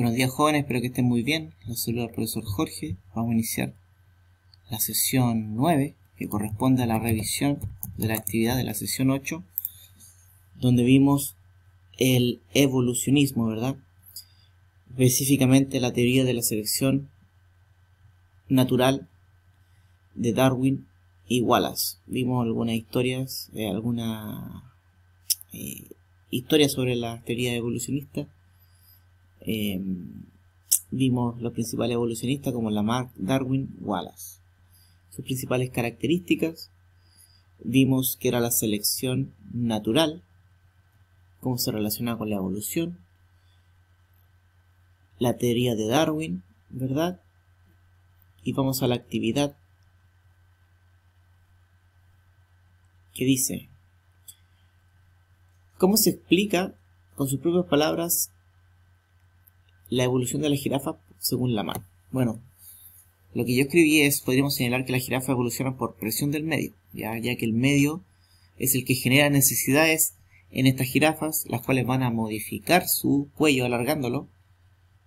Buenos días jóvenes, espero que estén muy bien. Les saluda profesor Jorge. Vamos a iniciar la sesión 9, que corresponde a la revisión de la actividad de la sesión 8, donde vimos el evolucionismo, ¿verdad? Específicamente la teoría de la selección natural de Darwin y Wallace. Vimos algunas historias, de eh, alguna eh, historia sobre la teoría evolucionista Em, vimos los principales evolucionistas como Lamarck, Darwin, Wallace. Sus principales características, vimos que era la selección natural, cómo se relaciona con la evolución, la teoría de Darwin, ¿verdad? Y vamos a la actividad que dice, ¿cómo se explica con sus propias palabras la evolución de la jirafa según la mano. Bueno, lo que yo escribí es, podríamos señalar que la jirafa evoluciona por presión del medio, ya, ya que el medio es el que genera necesidades en estas jirafas, las cuales van a modificar su cuello alargándolo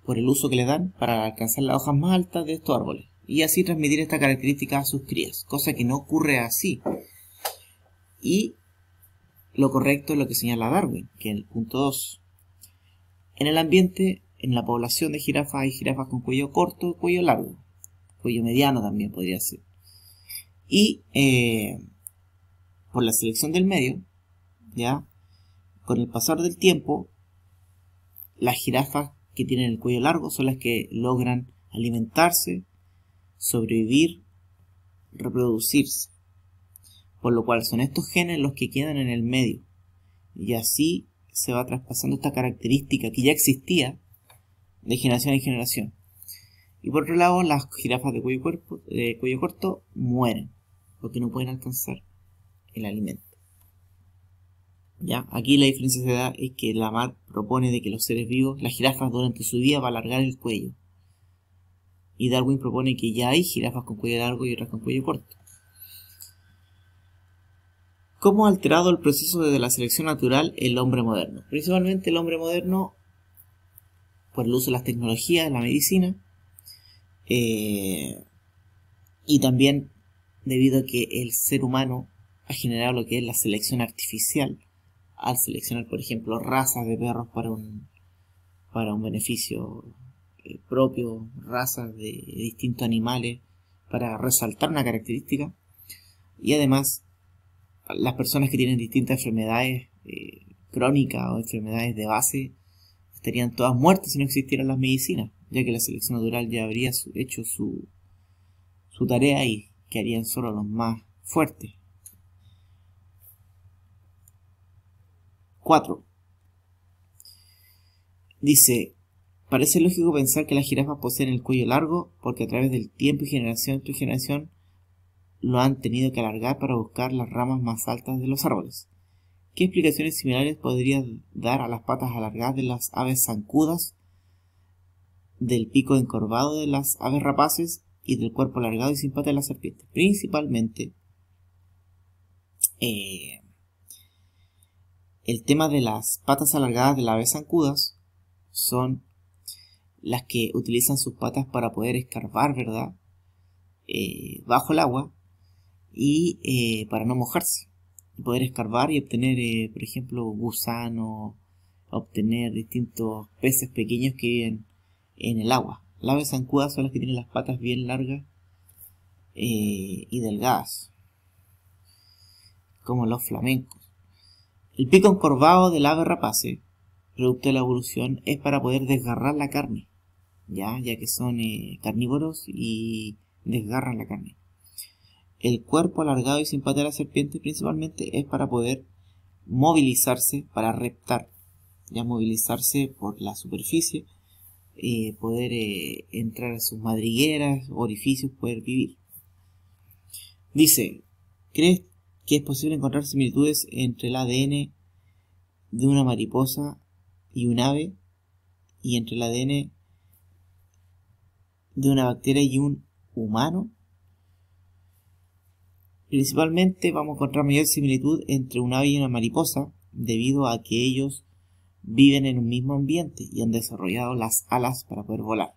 por el uso que le dan para alcanzar las hojas más altas de estos árboles y así transmitir esta característica a sus crías, cosa que no ocurre así. Y lo correcto es lo que señala Darwin, que en el punto 2. En el ambiente en la población de jirafas hay jirafas con cuello corto, y cuello largo, cuello mediano también podría ser. Y eh, por la selección del medio, ya, con el pasar del tiempo, las jirafas que tienen el cuello largo son las que logran alimentarse, sobrevivir, reproducirse. Por lo cual son estos genes los que quedan en el medio. Y así se va traspasando esta característica que ya existía, de generación en generación. Y por otro lado, las jirafas de cuello, cuerpo, cuello corto mueren porque no pueden alcanzar el alimento. ¿Ya? Aquí la diferencia se da es que Lamar propone de que los seres vivos, las jirafas durante su vida va a alargar el cuello. Y Darwin propone que ya hay jirafas con cuello largo y otras con cuello corto. ¿Cómo ha alterado el proceso de la selección natural el hombre moderno? Principalmente el hombre moderno por el uso de las tecnologías, de la medicina, eh, y también debido a que el ser humano ha generado lo que es la selección artificial, al seleccionar, por ejemplo, razas de perros para un, para un beneficio eh, propio, razas de distintos animales, para resaltar una característica, y además las personas que tienen distintas enfermedades eh, crónicas o enfermedades de base, estarían todas muertas si no existieran las medicinas, ya que la selección natural ya habría hecho su, su tarea y quedarían solo los más fuertes. 4. Dice, parece lógico pensar que las jirafas poseen el cuello largo porque a través del tiempo y generación tras generación lo han tenido que alargar para buscar las ramas más altas de los árboles. ¿Qué explicaciones similares podría dar a las patas alargadas de las aves zancudas, del pico encorvado de las aves rapaces y del cuerpo alargado y sin patas de las serpientes? Principalmente eh, el tema de las patas alargadas de las aves zancudas son las que utilizan sus patas para poder escarbar, ¿verdad? Eh, bajo el agua y eh, para no mojarse poder escarbar y obtener, eh, por ejemplo, gusano, obtener distintos peces pequeños que viven en el agua. Las aves zancudas son las que tienen las patas bien largas eh, y delgadas, como los flamencos. El pico encorvado del ave rapace, producto de la evolución, es para poder desgarrar la carne, ya, ya que son eh, carnívoros y desgarran la carne el cuerpo alargado y sin pata de la serpiente principalmente es para poder movilizarse, para reptar, ya movilizarse por la superficie, eh, poder eh, entrar a sus madrigueras, orificios, poder vivir. Dice, ¿crees que es posible encontrar similitudes entre el ADN de una mariposa y un ave y entre el ADN de una bacteria y un humano? Principalmente vamos a encontrar mayor similitud entre un ave y una mariposa, debido a que ellos viven en un mismo ambiente y han desarrollado las alas para poder volar.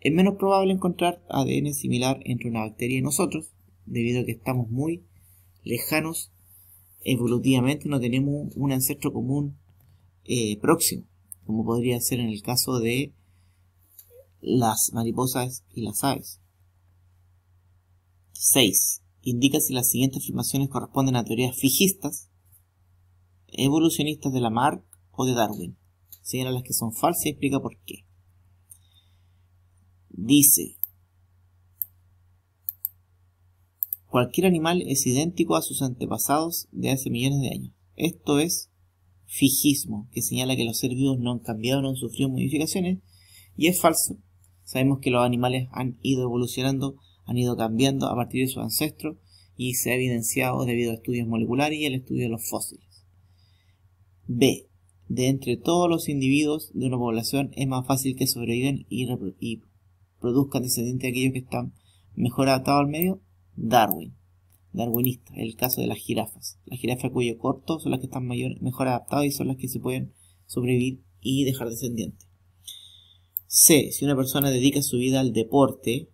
Es menos probable encontrar ADN similar entre una bacteria y nosotros, debido a que estamos muy lejanos evolutivamente, no tenemos un ancestro común eh, próximo, como podría ser en el caso de las mariposas y las aves. 6 indica si las siguientes afirmaciones corresponden a teorías fijistas, evolucionistas de Lamarck o de Darwin. Señala las que son falsas y explica por qué. Dice, cualquier animal es idéntico a sus antepasados de hace millones de años. Esto es fijismo, que señala que los seres vivos no han cambiado, no han sufrido modificaciones, y es falso. Sabemos que los animales han ido evolucionando han ido cambiando a partir de sus ancestros y se ha evidenciado debido a estudios moleculares y el estudio de los fósiles. B. De entre todos los individuos de una población es más fácil que sobreviven y, produzcan descendientes de aquellos que están mejor adaptados al medio. Darwin. Darwinista, el caso de las jirafas. Las jirafas cuello corto son las que están mejor adaptadas y son las que se pueden sobrevivir y dejar descendientes. C. Si una persona dedica su vida al deporte,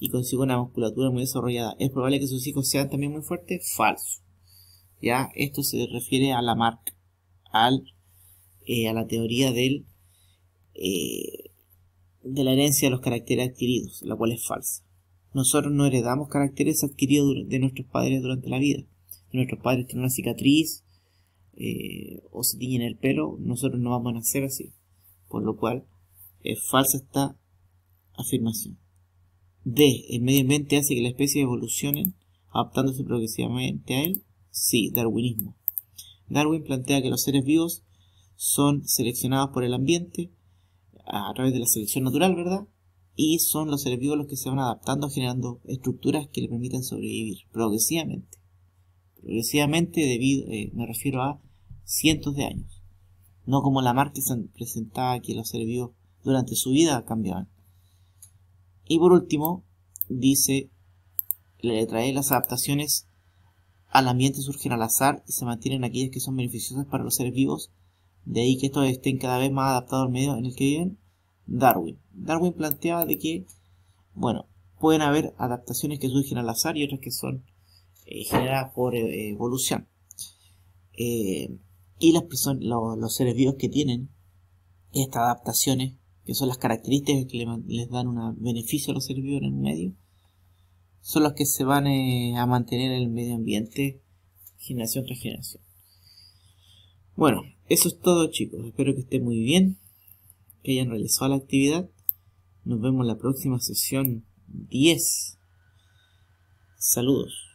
y consigo una musculatura muy desarrollada, ¿es probable que sus hijos sean también muy fuertes? Falso. Ya, esto se refiere a la marca, al, eh, a la teoría del, eh, de la herencia de los caracteres adquiridos, la cual es falsa. Nosotros no heredamos caracteres adquiridos de nuestros padres durante la vida. Si nuestros padres tienen una cicatriz eh, o se tiñen el pelo, nosotros no vamos a nacer así. Por lo cual, es falsa esta afirmación. D. ¿El medio ambiente hace que las especies evolucionen adaptándose progresivamente a él? Sí, darwinismo. Darwin plantea que los seres vivos son seleccionados por el ambiente a través de la selección natural, ¿verdad? Y son los seres vivos los que se van adaptando generando estructuras que le permitan sobrevivir progresivamente. Progresivamente debido, eh, me refiero a cientos de años. No como la que se presentaba que los seres vivos durante su vida cambiaban. Y por último, dice le trae las adaptaciones al ambiente surgen al azar y se mantienen aquellas que son beneficiosas para los seres vivos, de ahí que estos estén cada vez más adaptados al medio en el que viven. Darwin. Darwin planteaba de que, bueno, pueden haber adaptaciones que surgen al azar y otras que son eh, generadas por eh, evolución. Eh, y las los seres vivos que tienen estas adaptaciones que son las características que les dan un beneficio a los servidores en medio, son las que se van eh, a mantener en el medio ambiente generación tras generación. Bueno, eso es todo chicos, espero que estén muy bien, que hayan realizado la actividad, nos vemos en la próxima sesión 10. Saludos.